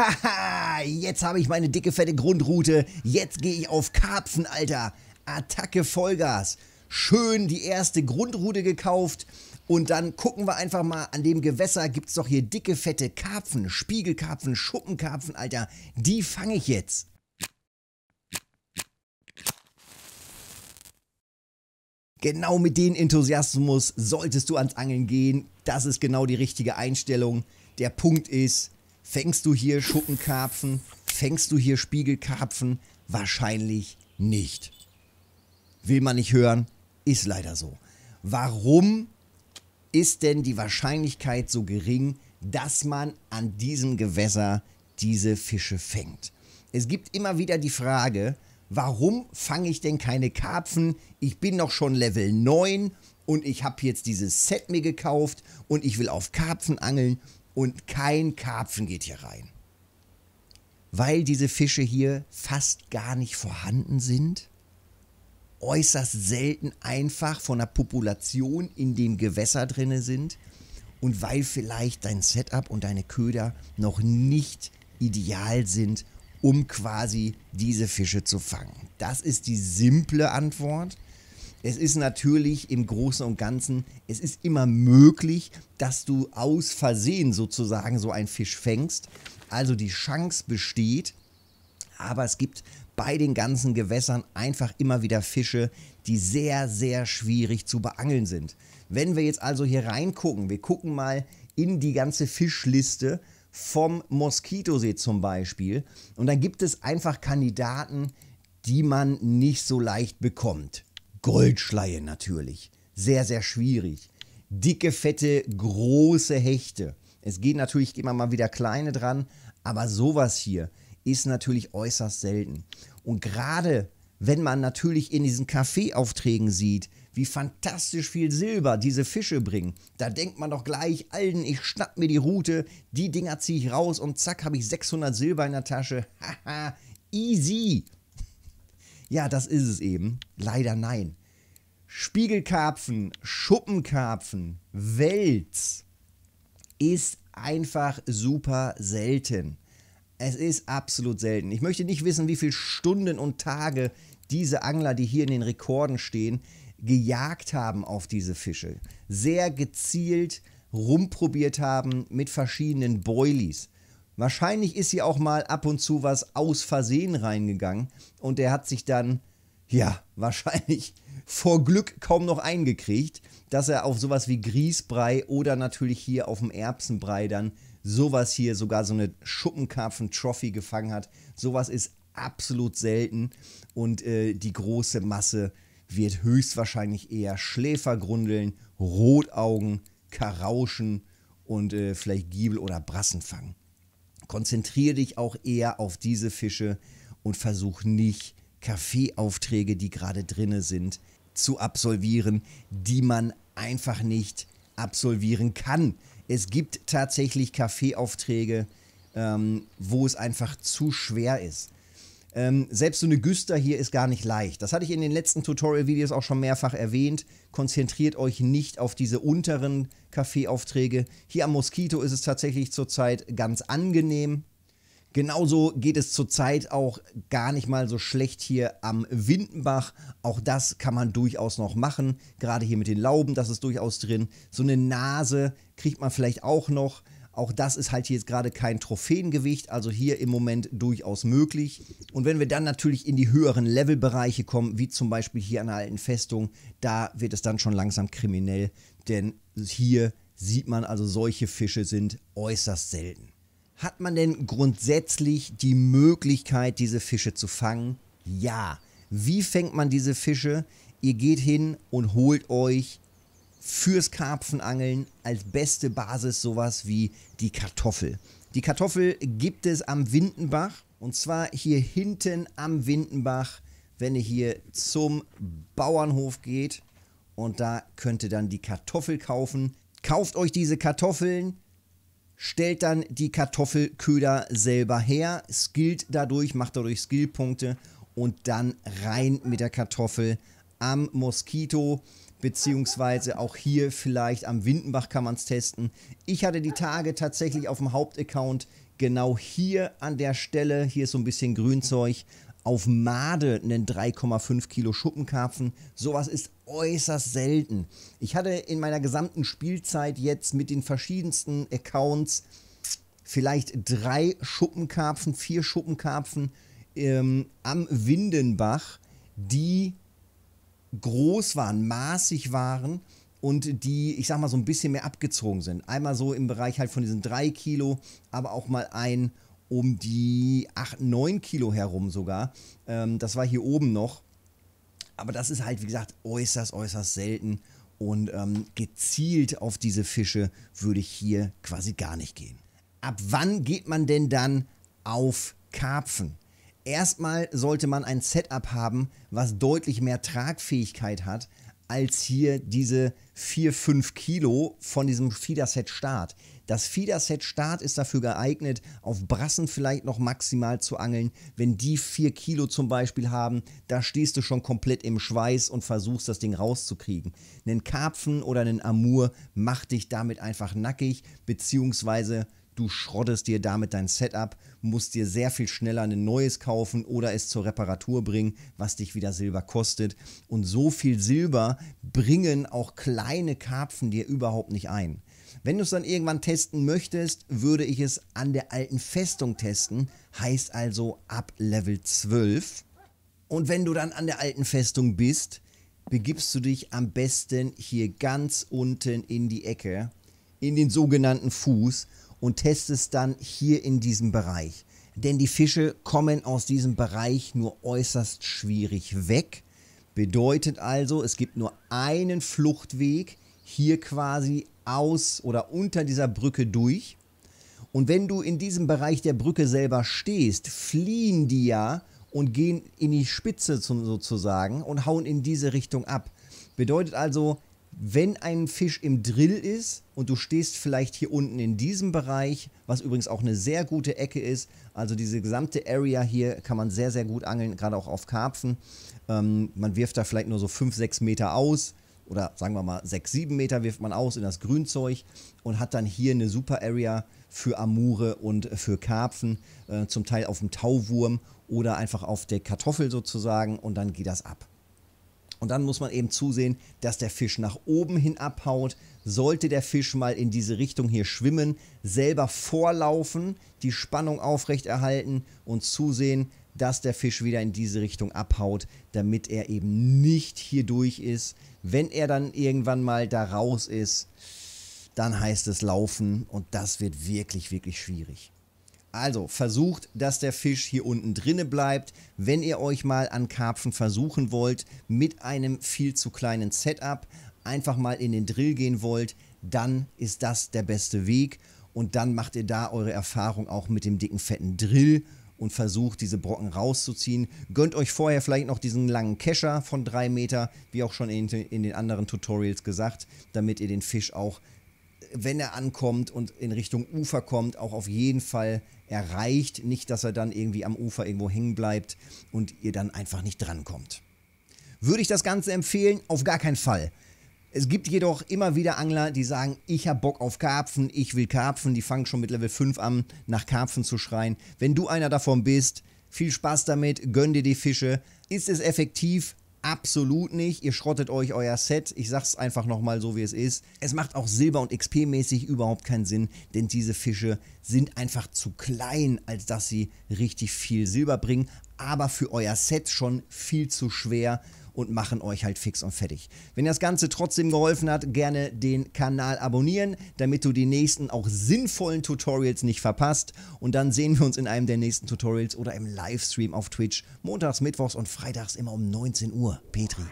Haha, jetzt habe ich meine dicke, fette Grundroute. Jetzt gehe ich auf Karpfen, Alter. Attacke Vollgas. Schön die erste Grundroute gekauft. Und dann gucken wir einfach mal, an dem Gewässer gibt es doch hier dicke, fette Karpfen. Spiegelkarpfen, Schuppenkarpfen, Alter. Die fange ich jetzt. Genau mit dem Enthusiasmus solltest du ans Angeln gehen. Das ist genau die richtige Einstellung. Der Punkt ist, Fängst du hier Schuppenkarpfen? Fängst du hier Spiegelkarpfen? Wahrscheinlich nicht. Will man nicht hören, ist leider so. Warum ist denn die Wahrscheinlichkeit so gering, dass man an diesem Gewässer diese Fische fängt? Es gibt immer wieder die Frage, warum fange ich denn keine Karpfen? Ich bin noch schon Level 9 und ich habe jetzt dieses Set mir gekauft und ich will auf Karpfen angeln und kein Karpfen geht hier rein. Weil diese Fische hier fast gar nicht vorhanden sind, äußerst selten einfach von der Population in dem Gewässer drinne sind und weil vielleicht dein Setup und deine Köder noch nicht ideal sind, um quasi diese Fische zu fangen. Das ist die simple Antwort. Es ist natürlich im Großen und Ganzen, es ist immer möglich, dass du aus Versehen sozusagen so einen Fisch fängst. Also die Chance besteht, aber es gibt bei den ganzen Gewässern einfach immer wieder Fische, die sehr, sehr schwierig zu beangeln sind. Wenn wir jetzt also hier reingucken, wir gucken mal in die ganze Fischliste vom Moskitosee zum Beispiel und dann gibt es einfach Kandidaten, die man nicht so leicht bekommt. Goldschleie natürlich. Sehr, sehr schwierig. Dicke, fette, große Hechte. Es geht natürlich immer mal wieder kleine dran, aber sowas hier ist natürlich äußerst selten. Und gerade wenn man natürlich in diesen Kaffeeaufträgen sieht, wie fantastisch viel Silber diese Fische bringen. Da denkt man doch gleich, Alden, ich schnapp mir die Route, die Dinger ziehe ich raus und zack, habe ich 600 Silber in der Tasche. Haha, easy. Ja, das ist es eben. Leider nein. Spiegelkarpfen, Schuppenkarpfen, Wels ist einfach super selten. Es ist absolut selten. Ich möchte nicht wissen, wie viele Stunden und Tage diese Angler, die hier in den Rekorden stehen, gejagt haben auf diese Fische. Sehr gezielt rumprobiert haben mit verschiedenen Boilies. Wahrscheinlich ist hier auch mal ab und zu was aus Versehen reingegangen und der hat sich dann, ja, wahrscheinlich vor Glück kaum noch eingekriegt, dass er auf sowas wie Grießbrei oder natürlich hier auf dem Erbsenbrei dann sowas hier sogar so eine Schuppenkarpfen-Trophy gefangen hat. Sowas ist absolut selten und äh, die große Masse wird höchstwahrscheinlich eher Schläfergrundeln, Rotaugen, Karauschen und äh, vielleicht Giebel oder Brassen fangen. Konzentriere dich auch eher auf diese Fische und versuch nicht, Kaffeeaufträge, die gerade drinne sind, zu absolvieren, die man einfach nicht absolvieren kann. Es gibt tatsächlich Kaffeeaufträge, ähm, wo es einfach zu schwer ist. Ähm, selbst so eine Güster hier ist gar nicht leicht. Das hatte ich in den letzten Tutorial-Videos auch schon mehrfach erwähnt. Konzentriert euch nicht auf diese unteren Kaffeeaufträge. Hier am Mosquito ist es tatsächlich zurzeit ganz angenehm. Genauso geht es zurzeit auch gar nicht mal so schlecht hier am Windenbach. Auch das kann man durchaus noch machen. Gerade hier mit den Lauben, das ist durchaus drin. So eine Nase kriegt man vielleicht auch noch. Auch das ist halt jetzt gerade kein Trophäengewicht, also hier im Moment durchaus möglich. Und wenn wir dann natürlich in die höheren Levelbereiche kommen, wie zum Beispiel hier an der alten Festung, da wird es dann schon langsam kriminell, denn hier sieht man also, solche Fische sind äußerst selten. Hat man denn grundsätzlich die Möglichkeit, diese Fische zu fangen? Ja. Wie fängt man diese Fische? Ihr geht hin und holt euch fürs Karpfenangeln als beste Basis sowas wie die Kartoffel. Die Kartoffel gibt es am Windenbach und zwar hier hinten am Windenbach, wenn ihr hier zum Bauernhof geht und da könnt ihr dann die Kartoffel kaufen. Kauft euch diese Kartoffeln, stellt dann die Kartoffelköder selber her, skillt dadurch, macht dadurch Skillpunkte und dann rein mit der Kartoffel am Moskito beziehungsweise auch hier vielleicht am Windenbach kann man es testen. Ich hatte die Tage tatsächlich auf dem Hauptaccount genau hier an der Stelle, hier ist so ein bisschen Grünzeug, auf Made einen 3,5 Kilo Schuppenkarpfen. Sowas ist äußerst selten. Ich hatte in meiner gesamten Spielzeit jetzt mit den verschiedensten Accounts vielleicht drei Schuppenkarpfen, vier Schuppenkarpfen ähm, am Windenbach, die groß waren, maßig waren und die, ich sag mal, so ein bisschen mehr abgezogen sind. Einmal so im Bereich halt von diesen 3 Kilo, aber auch mal ein um die 8, 9 Kilo herum sogar. Ähm, das war hier oben noch. Aber das ist halt, wie gesagt, äußerst, äußerst selten. Und ähm, gezielt auf diese Fische würde ich hier quasi gar nicht gehen. Ab wann geht man denn dann auf Karpfen? Erstmal sollte man ein Setup haben, was deutlich mehr Tragfähigkeit hat, als hier diese 4-5 Kilo von diesem Feederset Start. Das Feederset Start ist dafür geeignet, auf Brassen vielleicht noch maximal zu angeln. Wenn die 4 Kilo zum Beispiel haben, da stehst du schon komplett im Schweiß und versuchst das Ding rauszukriegen. Einen Karpfen oder einen Amur macht dich damit einfach nackig, beziehungsweise Du schrottest dir damit dein Setup, musst dir sehr viel schneller ein neues kaufen oder es zur Reparatur bringen, was dich wieder Silber kostet. Und so viel Silber bringen auch kleine Karpfen dir überhaupt nicht ein. Wenn du es dann irgendwann testen möchtest, würde ich es an der alten Festung testen, heißt also ab Level 12. Und wenn du dann an der alten Festung bist, begibst du dich am besten hier ganz unten in die Ecke, in den sogenannten Fuß und testest dann hier in diesem Bereich. Denn die Fische kommen aus diesem Bereich nur äußerst schwierig weg. Bedeutet also, es gibt nur einen Fluchtweg hier quasi aus oder unter dieser Brücke durch. Und wenn du in diesem Bereich der Brücke selber stehst, fliehen die ja und gehen in die Spitze sozusagen und hauen in diese Richtung ab. Bedeutet also, wenn ein Fisch im Drill ist und du stehst vielleicht hier unten in diesem Bereich, was übrigens auch eine sehr gute Ecke ist, also diese gesamte Area hier kann man sehr, sehr gut angeln, gerade auch auf Karpfen. Ähm, man wirft da vielleicht nur so 5, 6 Meter aus oder sagen wir mal 6, 7 Meter wirft man aus in das Grünzeug und hat dann hier eine super Area für Amure und für Karpfen, äh, zum Teil auf dem Tauwurm oder einfach auf der Kartoffel sozusagen und dann geht das ab. Und dann muss man eben zusehen, dass der Fisch nach oben hin abhaut. Sollte der Fisch mal in diese Richtung hier schwimmen, selber vorlaufen, die Spannung aufrechterhalten und zusehen, dass der Fisch wieder in diese Richtung abhaut, damit er eben nicht hier durch ist. Wenn er dann irgendwann mal da raus ist, dann heißt es laufen und das wird wirklich, wirklich schwierig. Also versucht, dass der Fisch hier unten drinne bleibt. Wenn ihr euch mal an Karpfen versuchen wollt, mit einem viel zu kleinen Setup einfach mal in den Drill gehen wollt, dann ist das der beste Weg. Und dann macht ihr da eure Erfahrung auch mit dem dicken, fetten Drill und versucht, diese Brocken rauszuziehen. Gönnt euch vorher vielleicht noch diesen langen Kescher von drei Meter, wie auch schon in den anderen Tutorials gesagt, damit ihr den Fisch auch, wenn er ankommt und in Richtung Ufer kommt, auch auf jeden Fall erreicht. Nicht, dass er dann irgendwie am Ufer irgendwo hängen bleibt und ihr dann einfach nicht drankommt. Würde ich das Ganze empfehlen? Auf gar keinen Fall. Es gibt jedoch immer wieder Angler, die sagen, ich habe Bock auf Karpfen, ich will Karpfen, die fangen schon mit Level 5 an, nach Karpfen zu schreien. Wenn du einer davon bist, viel Spaß damit, gönn dir die Fische. Ist es effektiv? absolut nicht. Ihr schrottet euch euer Set. Ich sag's einfach nochmal so, wie es ist. Es macht auch Silber- und XP-mäßig überhaupt keinen Sinn, denn diese Fische sind einfach zu klein, als dass sie richtig viel Silber bringen. Aber für euer Set schon viel zu schwer und machen euch halt fix und fertig. Wenn das Ganze trotzdem geholfen hat, gerne den Kanal abonnieren, damit du die nächsten auch sinnvollen Tutorials nicht verpasst. Und dann sehen wir uns in einem der nächsten Tutorials oder im Livestream auf Twitch, montags, mittwochs und freitags immer um 19 Uhr. Petri.